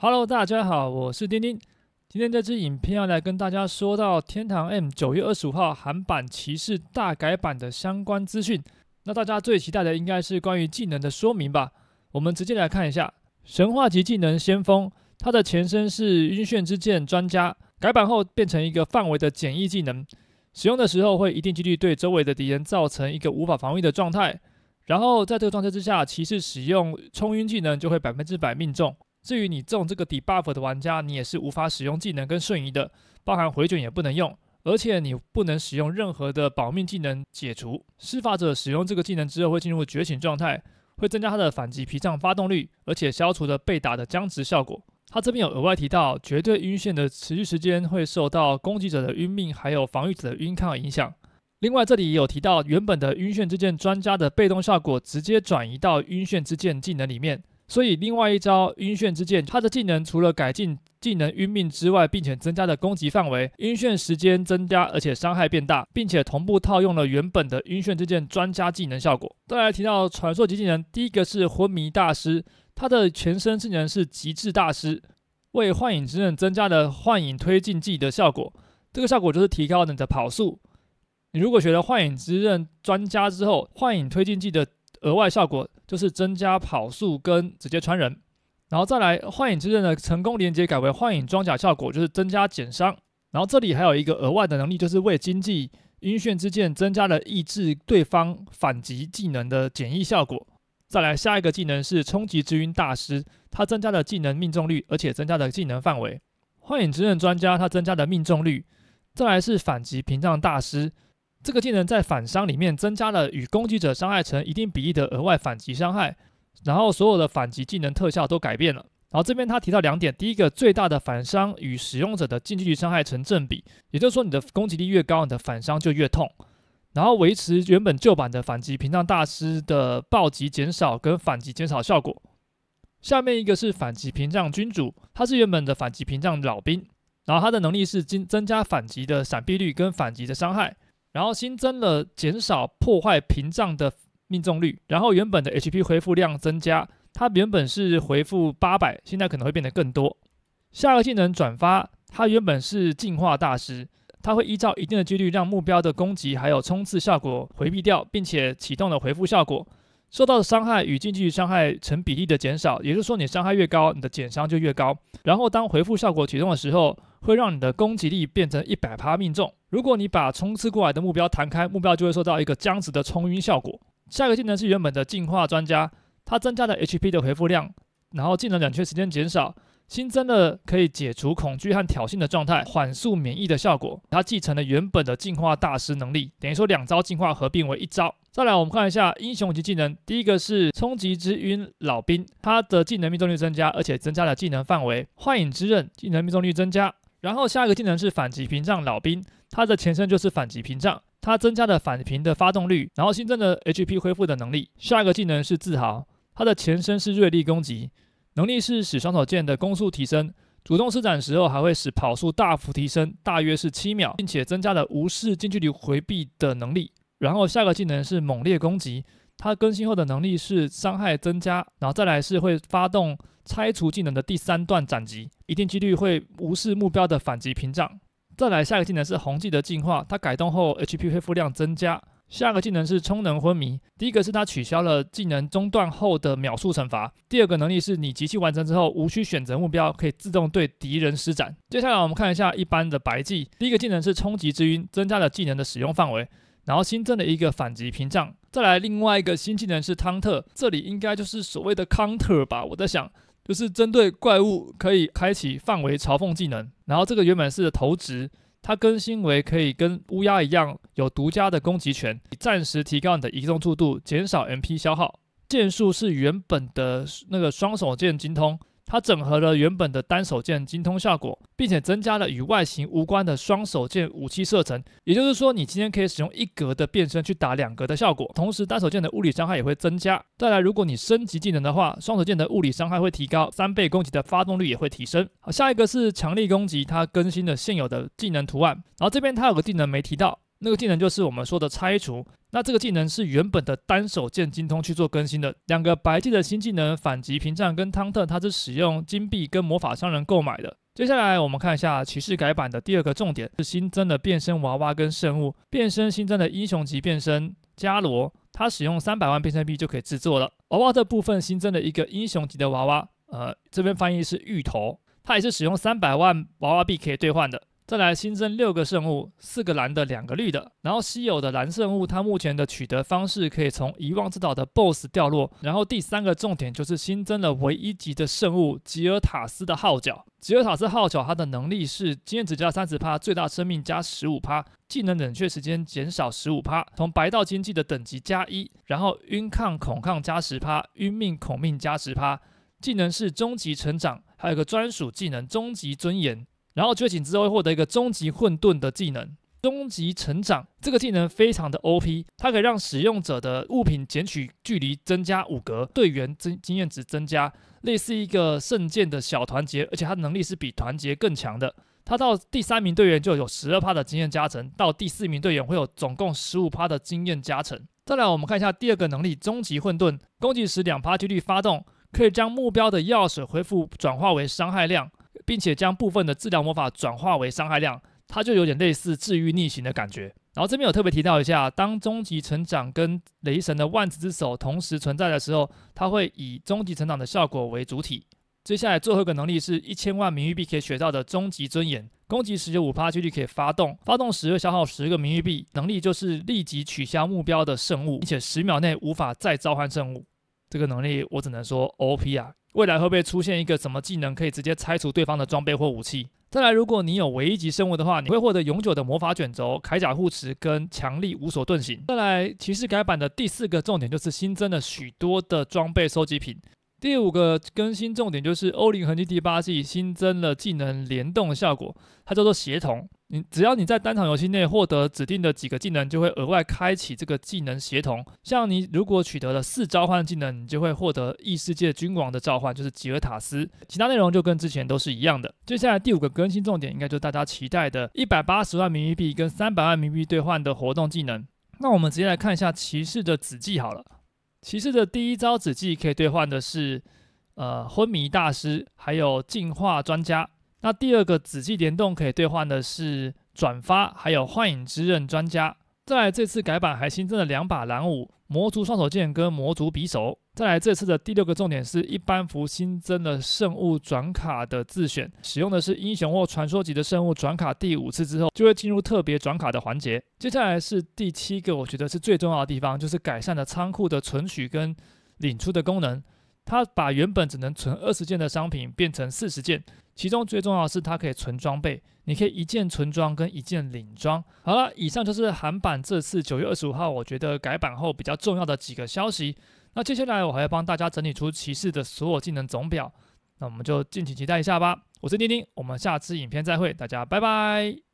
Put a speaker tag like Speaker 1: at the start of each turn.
Speaker 1: Hello，大家好，我是钉钉。今天这支影片要来跟大家说到天堂 M 九月二十五号韩版骑士大改版的相关资讯。那大家最期待的应该是关于技能的说明吧？我们直接来看一下神话级技能先锋，它的前身是晕眩之剑专家，改版后变成一个范围的简易技能。使用的时候会一定几率对周围的敌人造成一个无法防御的状态，然后在这个状态之下，骑士使用冲晕技能就会百分之百命中。至于你中这个 debuff 的玩家，你也是无法使用技能跟瞬移的，包含回卷也不能用，而且你不能使用任何的保命技能解除。施法者使用这个技能之后，会进入觉醒状态，会增加他的反击皮障发动率，而且消除的被打的僵直效果。他这边有额外提到，绝对晕眩的持续时间会受到攻击者的晕命，还有防御者的晕抗影响。另外，这里也有提到，原本的晕眩之剑专家的被动效果直接转移到晕眩之剑技能里面。所以，另外一招晕眩之剑，它的技能除了改进技能晕命之外，并且增加了攻击范围、晕眩时间增加，而且伤害变大，并且同步套用了原本的晕眩之剑专家技能效果。再来提到传说级技能，第一个是昏迷大师，它的全身技能是极致大师，为幻影之刃增加了幻影推进剂的效果。这个效果就是提高你的跑速。你如果学了幻影之刃专家之后，幻影推进剂的额外效果。就是增加跑速跟直接穿人，然后再来幻影之刃的成功连接改为幻影装甲效果，就是增加减伤。然后这里还有一个额外的能力，就是为经济晕眩之剑增加了抑制对方反击技能的减益效果。再来下一个技能是冲击之晕大师，它增加了技能命中率，而且增加了技能范围。幻影之刃专家它增加了命中率。再来是反击屏障大师。这个技能在反伤里面增加了与攻击者伤害成一定比例的额外反击伤害，然后所有的反击技能特效都改变了。然后这边他提到两点，第一个最大的反伤与使用者的近距离伤害成正比，也就是说你的攻击力越高，你的反伤就越痛。然后维持原本旧版的反击屏障大师的暴击减少跟反击减少效果。下面一个是反击屏障君主，他是原本的反击屏障老兵，然后他的能力是增增加反击的闪避率跟反击的伤害。然后新增了减少破坏屏障的命中率，然后原本的 HP 恢复量增加，它原本是回复八百，现在可能会变得更多。下个技能转发，它原本是进化大师，它会依照一定的几率让目标的攻击还有冲刺效果回避掉，并且启动了回复效果，受到的伤害与近距离伤害成比例的减少，也就是说你伤害越高，你的减伤就越高。然后当回复效果启动的时候。会让你的攻击力变成一百趴命中。如果你把冲刺过来的目标弹开，目标就会受到一个僵直的冲晕效果。下一个技能是原本的进化专家，它增加了 HP 的回复量，然后技能冷却时间减少，新增了可以解除恐惧和挑衅的状态，缓速免疫的效果。它继承了原本的进化大师能力，等于说两招进化合并为一招。再来，我们看一下英雄级技能，第一个是冲击之晕老兵，它的技能命中率增加，而且增加了技能范围。幻影之刃技能命中率增加。然后下一个技能是反击屏障老兵，它的前身就是反击屏障，它增加的反屏的发动率，然后新增的 HP 恢复的能力。下一个技能是自豪，它的前身是锐利攻击，能力是使双手剑的攻速提升，主动施展时候还会使跑速大幅提升，大约是七秒，并且增加了无视近距离回避的能力。然后下个技能是猛烈攻击。它更新后的能力是伤害增加，然后再来是会发动拆除技能的第三段斩击，一定几率会无视目标的反击屏障。再来下一个技能是红技的进化，它改动后 HP 恢复量增加。下一个技能是充能昏迷，第一个是它取消了技能中断后的秒数惩罚，第二个能力是你集气完成之后无需选择目标，可以自动对敌人施展。接下来我们看一下一般的白技，第一个技能是冲击之晕，增加了技能的使用范围。然后新增了一个反击屏障，再来另外一个新技能是汤特，这里应该就是所谓的 counter 吧。我在想，就是针对怪物可以开启范围嘲讽技能。然后这个原本是投掷，它更新为可以跟乌鸦一样有独家的攻击权，暂时提高你的移动速度，减少 MP 消耗。剑术是原本的那个双手剑精通。它整合了原本的单手剑精通效果，并且增加了与外形无关的双手剑武器射程。也就是说，你今天可以使用一格的变身去打两格的效果。同时，单手剑的物理伤害也会增加。再来，如果你升级技能的话，双手剑的物理伤害会提高，三倍攻击的发动率也会提升。好，下一个是强力攻击，它更新了现有的技能图案。然后这边它有个技能没提到。那个技能就是我们说的拆除。那这个技能是原本的单手剑精通去做更新的。两个白技的新技能反击屏障跟汤特，它是使用金币跟魔法商人购买的。接下来我们看一下骑士改版的第二个重点，是新增的变身娃娃跟圣物。变身新增的英雄级变身伽罗，它使用三百万变身币就可以制作了。娃娃的部分新增了一个英雄级的娃娃，呃，这边翻译是芋头，它也是使用三百万娃娃币可以兑换的。再来新增六个圣物，四个蓝的，两个绿的。然后稀有的蓝圣物，它目前的取得方式可以从遗忘之岛的 BOSS 掉落。然后第三个重点就是新增了唯一级的圣物吉尔塔斯的号角。吉尔塔斯号角它的能力是：经验值加三十趴，最大生命加十五趴，技能冷却时间减少十五趴，从白道经济的等级加一，然后晕抗、恐抗加十趴，晕命、恐命加十趴。技能是终极成长，还有一个专属技能终极尊严。然后觉醒之后会获得一个终极混沌的技能，终极成长。这个技能非常的 OP，它可以让使用者的物品捡取距离增加五格，队员经经验值增加，类似一个圣剑的小团结，而且它能力是比团结更强的。它到第三名队员就有十二趴的经验加成，到第四名队员会有总共十五趴的经验加成。再来，我们看一下第二个能力，终极混沌，攻击时两趴几率发动，可以将目标的药水恢复转化为伤害量。并且将部分的治疗魔法转化为伤害量，它就有点类似治愈逆行的感觉。然后这边有特别提到一下，当终极成长跟雷神的万子之手同时存在的时候，它会以终极成长的效果为主体。接下来最后一个能力是一千万名誉币可以学到的终极尊严，攻击十九五发距离可以发动，发动时会消耗十个名誉币，能力就是立即取消目标的圣物，并且十秒内无法再召唤圣物。这个能力我只能说 O P 啊，未来会不会出现一个什么技能可以直接拆除对方的装备或武器？再来，如果你有唯一级生物的话，你会获得永久的魔法卷轴、铠甲护持跟强力无所遁形。再来，骑士改版的第四个重点就是新增了许多的装备收集品。第五个更新重点就是欧灵痕迹第八季新增了技能联动效果，它叫做协同。你只要你在单场游戏内获得指定的几个技能，就会额外开启这个技能协同。像你如果取得了四召唤技能，你就会获得异世界君王的召唤，就是吉尔塔斯。其他内容就跟之前都是一样的。接下来第五个更新重点，应该就是大家期待的一百八十万民币跟三百万万民币兑换的活动技能。那我们直接来看一下骑士的子技好了。骑士的第一招子技可以兑换的是，呃，昏迷大师还有进化专家。那第二个紫气联动可以兑换的是转发，还有幻影之刃专家。再来这次改版还新增了两把蓝武魔族双手剑跟魔族匕首。再来这次的第六个重点是一般服新增的圣物转卡的自选，使用的是英雄或传说级的圣物转卡，第五次之后就会进入特别转卡的环节。接下来是第七个，我觉得是最重要的地方，就是改善了仓库的存取跟领出的功能。它把原本只能存二十件的商品变成四十件。其中最重要的是，它可以存装备，你可以一件存装跟一件领装。好了，以上就是韩版这次九月二十五号，我觉得改版后比较重要的几个消息。那接下来我还要帮大家整理出骑士的所有技能总表，那我们就敬请期待一下吧。我是丁丁，我们下次影片再会，大家拜拜。